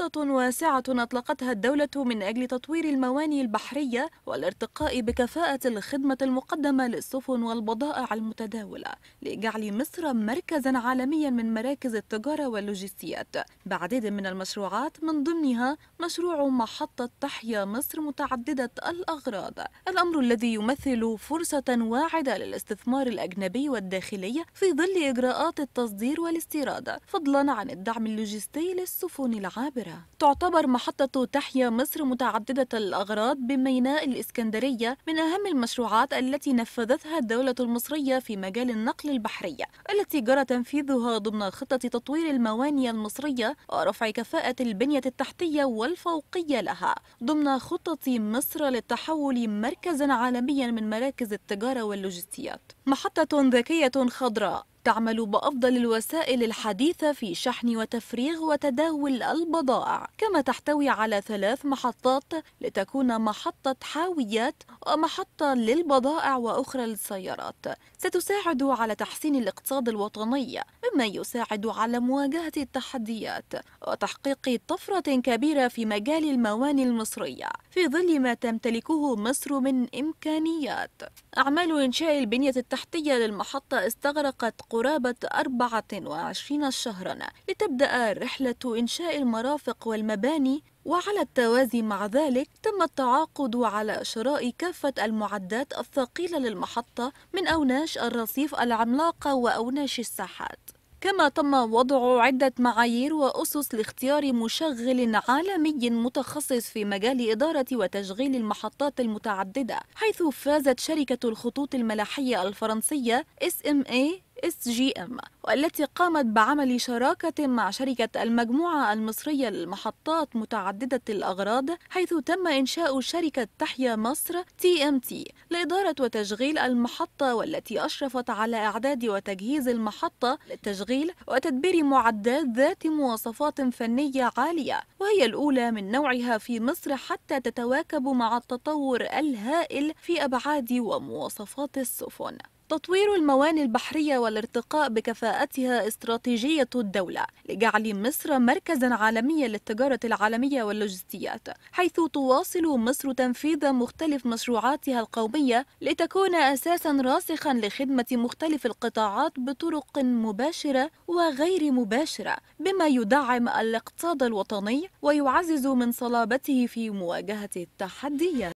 خطة واسعة أطلقتها الدولة من أجل تطوير المواني البحرية والارتقاء بكفاءة الخدمة المقدمة للسفن والبضائع المتداولة لجعل مصر مركزا عالميا من مراكز التجارة واللوجستيات بعدد من المشروعات من ضمنها مشروع محطة تحيا مصر متعددة الأغراض الأمر الذي يمثل فرصة واعدة للاستثمار الأجنبي والداخلي في ظل إجراءات التصدير والاستيراد فضلا عن الدعم اللوجستي للسفن العابرة القاهرة تعتبر محطة تحيا مصر متعددة الأغراض بميناء الإسكندرية من أهم المشروعات التي نفذتها الدولة المصرية في مجال النقل البحري التي جرى تنفيذها ضمن خطة تطوير الموانئ المصرية ورفع كفاءة البنية التحتية والفوقية لها ضمن خطة مصر للتحول مركزا عالميا من مراكز التجارة واللوجستيات محطة ذكية خضراء تعمل بأفضل الوسائل الحديثة في شحن وتفريغ وتداول البضائع كما تحتوي على ثلاث محطات لتكون محطة حاويات ومحطة للبضائع وأخرى للسيارات ستساعد على تحسين الاقتصاد الوطني مما يساعد على مواجهة التحديات وتحقيق طفرة كبيرة في مجال المواني المصرية في ظل ما تمتلكه مصر من إمكانيات أعمال إنشاء البنية التحتية للمحطة استغرقت قرابة 24 شهرا لتبدأ رحلة إنشاء المرافق والمباني وعلى التوازي مع ذلك تم التعاقد على شراء كافة المعدات الثقيلة للمحطة من أوناش الرصيف العملاقة وأوناش الساحات كما تم وضع عدة معايير وأسس لاختيار مشغل عالمي متخصص في مجال إدارة وتشغيل المحطات المتعددة حيث فازت شركة الخطوط الملاحية الفرنسية SMA اس جي ام والتي قامت بعمل شراكة مع شركة المجموعة المصرية للمحطات متعددة الأغراض حيث تم إنشاء شركة تحيا مصر تي ام تي لإدارة وتشغيل المحطة والتي أشرفت على إعداد وتجهيز المحطة للتشغيل وتدبير معدات ذات مواصفات فنية عالية وهي الأولى من نوعها في مصر حتى تتواكب مع التطور الهائل في أبعاد ومواصفات السفن تطوير المواني البحرية والارتقاء بكفاءتها استراتيجية الدولة لجعل مصر مركزا عالميا للتجارة العالمية واللوجستيات حيث تواصل مصر تنفيذ مختلف مشروعاتها القومية لتكون أساسا راسخا لخدمة مختلف القطاعات بطرق مباشرة وغير مباشرة بما يدعم الاقتصاد الوطني ويعزز من صلابته في مواجهة التحديات